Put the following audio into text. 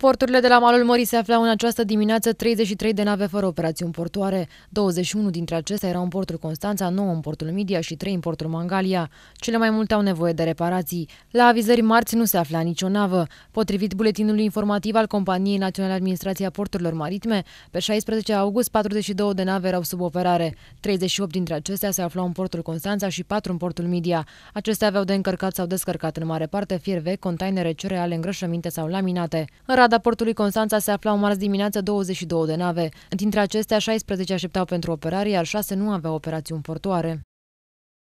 Porturile de la malul mării se aflau în această dimineață 33 de nave fără operațiuni portoare. 21 dintre acestea erau în portul Constanța, 9 în portul Midia și 3 în portul Mangalia. Cele mai multe au nevoie de reparații. La avizări marți nu se afla nicio navă. Potrivit buletinului informativ al Companiei Naționale Administrația Porturilor Maritime, pe 16 august 42 de nave erau sub operare. 38 dintre acestea se aflau în portul Constanța și 4 în portul Midia. Acestea aveau de încărcat sau descărcat în mare parte fierve, containere, cereale, îngrășăminte sau laminate. În Coada portului Constanța se aflau marți dimineață 22 de nave. Dintre acestea, 16 așteptau pentru operare, iar 6 nu aveau operațiuni portoare.